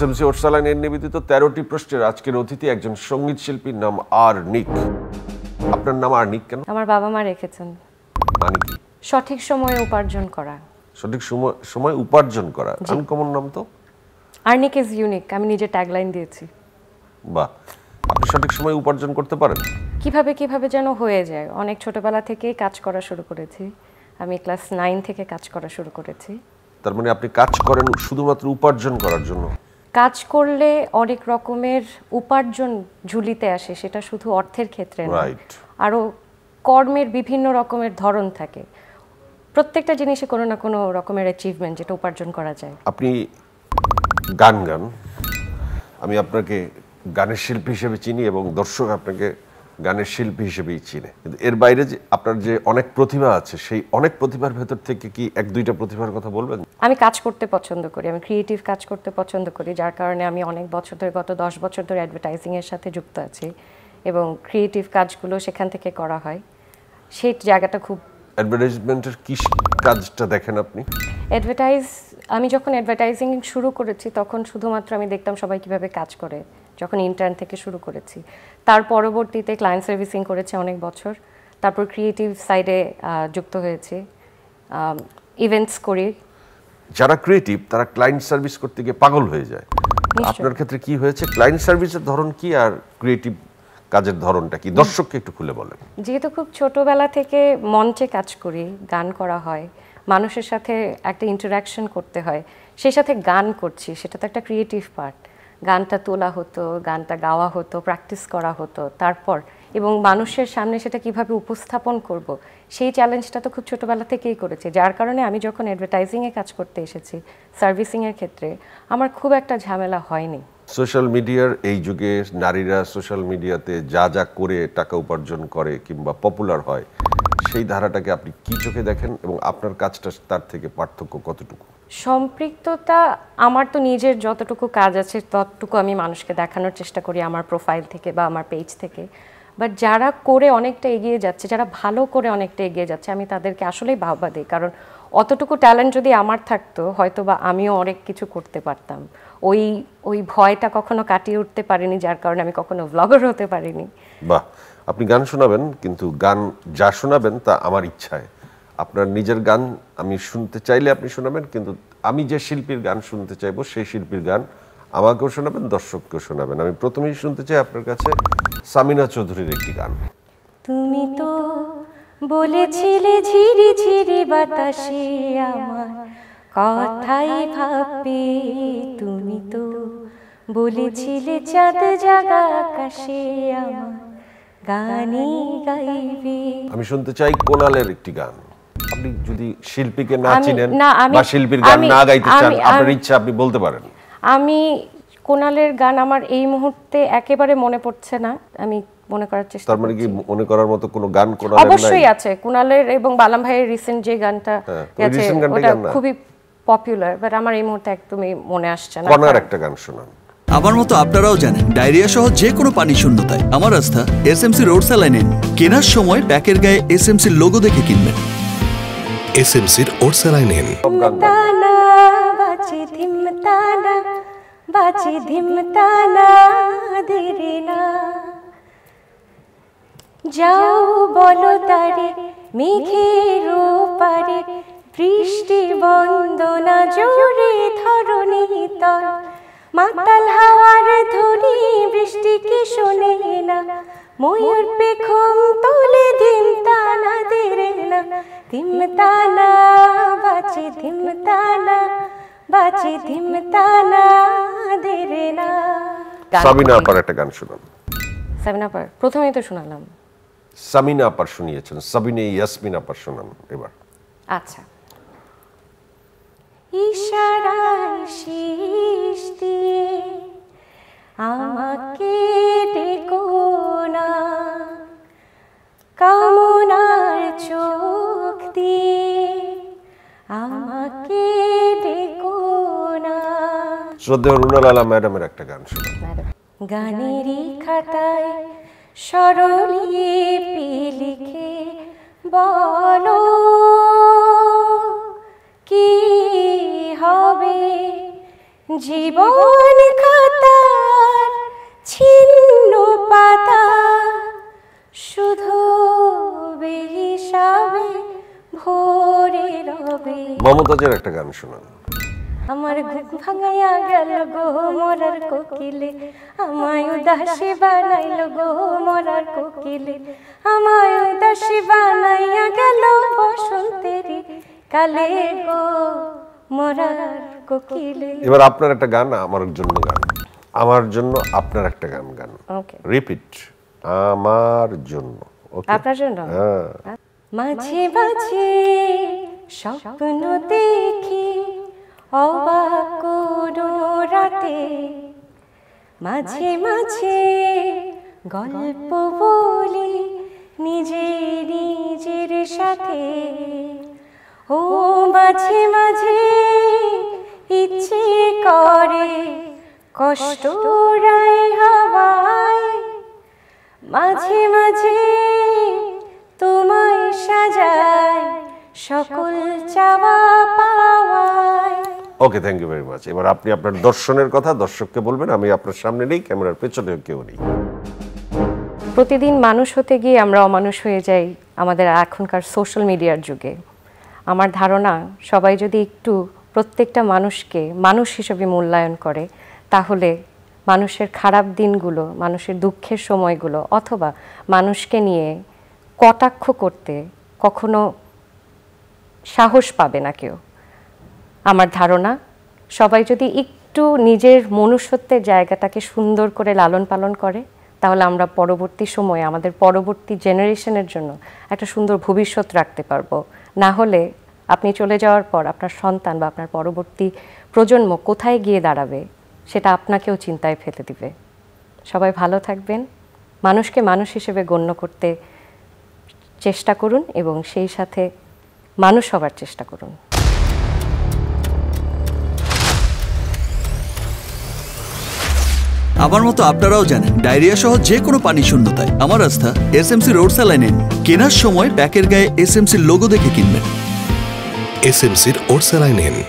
SMC ওটসালাইনের নিবেদিত তেরোটি প্রশ্নের আজকের অতিথি একজন সঙ্গীত শিল্পীর নাম আর নিক আপনার নাম আর নিক কেন আমার বাবা মা রেখেছেন মানে সঠিক সময়ে উপার্জন করা সঠিক সময় সময় উপার্জন করা আনকমন নাম তো আর্নিক ইজ ইউনিক আমি নিজে ট্যাগলাইন দিয়েছি বাহ আপনি সঠিক সময় উপার্জন করতে পারেন কিভাবে কিভাবে যেন হয়ে যায় অনেক ছোটবেলা থেকেই কাজ করা শুরু করেছি আমি ক্লাস নাইন থেকে কাজ করা শুরু করেছি তার মানে আপনি কাজ করেন শুধুমাত্র উপার্জন করার জন্য কাজ করলে অনেক রকমের উপার্জন ঝুলিতে আসে সেটা শুধু অর্থের ক্ষেত্রে না আরও কর্মের বিভিন্ন রকমের ধরন থাকে প্রত্যেকটা জিনিসে কোনো না কোনো রকমের অ্যাচিভমেন্ট যেটা উপার্জন করা যায় আপনি গান গান আমি আপনাকে গানের শিল্পী হিসেবে চিনি এবং দর্শক আপনাকে গানের শিল্পী হিসেবেই চিনে কিন্তু এর বাইরে যে আপনার যে অনেক প্রতিভা আছে সেই অনেক প্রতিভার ভেতর থেকে কি এক দুইটা প্রতিভার কথা বলবেন আমি কাজ করতে পছন্দ করি আমি ক্রিয়েটিভ কাজ করতে পছন্দ করি যার কারণে আমি অনেক বছর ধরে গত দশ বছর ধরে অ্যাডভার্টাইজিংয়ের সাথে যুক্ত আছি এবং ক্রিয়েটিভ কাজগুলো সেখান থেকে করা হয় সেই জায়গাটা খুব অ্যাডভার্টাইজমেন্টের কি কাজটা দেখেন আপনি অ্যাডভার্টাইজ আমি যখন অ্যাডভার্টাইজিং শুরু করেছি তখন শুধুমাত্র আমি দেখতাম সবাই কিভাবে কাজ করে যখন ইন্টার্ন থেকে শুরু করেছি তার পরবর্তীতে ক্লায়েন্ট সার্ভিসিং করেছে অনেক বছর তারপর ক্রিয়েটিভ সাইডে যুক্ত হয়েছে ইভেন্টস করি যারা ক্রিয়েটিভ তারা ক্লায়েন্ট সার্ভিস করতে গিয়ে পাগল হয়ে যায় আপনার ক্ষেত্রে কি হয়েছে ক্লায়েন্ট সার্ভিসের ধরন কি আর ক্রিয়েটিভ কাজের ধরনটা কি দর্শককে একটু খুলে বলেন যেহেতু খুব ছোটবেলা থেকে মঞ্চে কাজ করি গান করা হয় মানুষের সাথে একটা ইন্টারাকশন করতে হয় সেই সাথে গান করছি সেটা তো একটা ক্রিয়েটিভ পার্ট গানটা তোলা হতো গানটা গাওয়া হতো প্র্যাকটিস করা হতো তারপর এবং মানুষের সামনে সেটা কিভাবে উপস্থাপন করব। সেই চ্যালেঞ্জটা তো খুব ছোটোবেলা থেকেই করেছে যার কারণে আমি যখন অ্যাডভার্টাইজিংয়ে কাজ করতে এসেছি সার্ভিসিংয়ের ক্ষেত্রে আমার খুব একটা ঝামেলা হয়নি সোশ্যাল মিডিয়ার এই যুগে নারীরা সোশ্যাল মিডিয়াতে যা যা করে টাকা উপার্জন করে কিংবা পপুলার হয় সেই ধারাটাকে আপনি কি চোখে দেখেন এবং আপনার কাজটা তার থেকে পার্থক্য কতটুকু সম্পৃক্ততা আমার তো নিজের যতটুকু কাজ আছে ততটুকু আমি মানুষকে দেখানোর চেষ্টা করি আমার প্রোফাইল থেকে বা আমার পেজ থেকে বাট যারা করে অনেকটা এগিয়ে যাচ্ছে যারা ভালো করে অনেকটা এগিয়ে যাচ্ছে আমি তাদেরকে আসলেই বাহবা দিই কারণ অতটুকু ট্যালেন্ট যদি আমার থাকতো হয়তো বা আমিও অনেক কিছু করতে পারতাম ওই ওই ভয়টা কখনো কাটিয়ে উঠতে পারিনি যার কারণে আমি কখনো ব্লগার হতে পারিনি বাহ আপনি গান শোনাবেন কিন্তু গান যা শোনাবেন তা আমার ইচ্ছায় আপনার নিজের গান আমি শুনতে চাইলে আপনি শোনাবেন কিন্তু আমি যে শিল্পীর গান শুনতে চাইবো সেই শিল্পীর গান আমাকেও শোনাবেন দর্শককেও শোনাবেন আমি প্রথমেই শুনতে চাই আপনার কাছে সামিনা চৌধুরীর একটি গান তুমি তো বলেছিলে ঝিরি ঝিরি বাতাসে আমার কথাই ভাববে তুমি তো বলেছিলে চাঁদ জাগা আকাশে আমার গানে গাইবে আমি শুনতে চাই কোনালের একটি গান আপনি যদি শিল্পীকে না চিনেন বা শিল্পীর গান না গাইতে চান আপনার ইচ্ছা আপনি বলতে পারেন আমি কোনালের গান আমার এই মুহূর্তে একেবারে মনে পড়ছে না আমি মনে করার চেষ্টা তার মানে কি মনে করার মতো কোনো গান কোনালের অবশ্যই আছে কোনালের এবং বালাম ভাইয়ের রিসেন্ট যে গানটা আছে হ্যাঁ, ওটা খুবই পপুলার বাট আমার এই মুহূর্তে একদমই মনে আসছে না কোনার একটা গান শোনান আমার মতো আপনারাও জানেন ডায়রিয়া সহ যে কোনো পানি শূন্যতায় আমার আস্থা এস এসএমসি রোড সালাইনে কেনার সময় প্যাকের গায়ে এস এসএমসির লোগো দেখে কিনবেন এসএমসির ওরসালায় নেন বাঁচি ধিমতানা ধীরে না যাও বলো তারে মেঘের পারে বৃষ্টি বন্দনা জোরে ধরণী তর মাতাল হাওয়ার ধরি বৃষ্টি কি শোনে না ময়ূর পেখম তোলে ধিমতানা দেরে না ধিমতানা কাছে থিমতা একটা গান প্রথমেই তো সামিনা শুনিয়েছেন সাবিনে এবার আচ্ছা ইশারায় দিয়ে আমাকে দেখো না শ্রদ্ধেয় রুনা লালা ম্যাডামের একটা গান গানেরই খাতায় স্মরণলিপি লিখে বলো কি হবে জীবন খাতার ছিন্ন পাতা শুধু হিসাবে ভোরে রবে মমতাজের একটা গান শোনান আমার ঘুম ভাঙাইয়া গেল গো মরার কোকিলে আমায় দাসে বানাইল গো মরার কোকিলে আমায় উদাসী বানাইয়া গেল বসন্তেরি কালে গো মরার কোকিলে এবার আপনার একটা গান আমার জন্য গান আমার জন্য আপনার একটা গান গান রিপিট আমার জন্য আপনার জন্য হ্যাঁ। মাঝে মাঝে স্বপ্ন দেখি অবাক রাতে মাঝে মাঝে গল্প বলি নিজে নিজের সাথে ও মাঝে মাঝে ইচ্ছে করে কষ্ট হাওয়ায় মাঝে মাঝে তোমায় সাজায় সকল চাওয়া পাওয়া okay thank you very much এবার আপনি আপনার দর্শনের কথা দর্শককে বলবেন আমি আপনার সামনে নেই ক্যামেরার পেছনেও কেউ নেই প্রতিদিন মানুষ হতে গিয়ে আমরা অমানুষ হয়ে যাই আমাদের এখনকার সোশ্যাল মিডিয়ার যুগে আমার ধারণা সবাই যদি একটু প্রত্যেকটা মানুষকে মানুষ হিসেবে মূল্যায়ন করে তাহলে মানুষের খারাপ দিনগুলো মানুষের দুঃখের সময়গুলো অথবা মানুষকে নিয়ে কটাক্ষ করতে কখনো সাহস পাবে না কেউ আমার ধারণা সবাই যদি একটু নিজের মনুষ্যত্বের জায়গাটাকে সুন্দর করে লালন পালন করে তাহলে আমরা পরবর্তী সময়ে আমাদের পরবর্তী জেনারেশনের জন্য একটা সুন্দর ভবিষ্যৎ রাখতে পারবো না হলে আপনি চলে যাওয়ার পর আপনার সন্তান বা আপনার পরবর্তী প্রজন্ম কোথায় গিয়ে দাঁড়াবে সেটা আপনাকেও চিন্তায় ফেলে দিবে সবাই ভালো থাকবেন মানুষকে মানুষ হিসেবে গণ্য করতে চেষ্টা করুন এবং সেই সাথে মানুষ হবার চেষ্টা করুন আমার মতো আপনারাও জানেন ডায়রিয়া সহ যে কোনো পানি শূন্যতায় আমার আস্থা এস এম সি রোড স্যালাইনে কেনার সময় প্যাকের গায়ে এস এম সির লোগো দেখে কিনবেন এস এম সির এসএমসির ওরসালাইনেন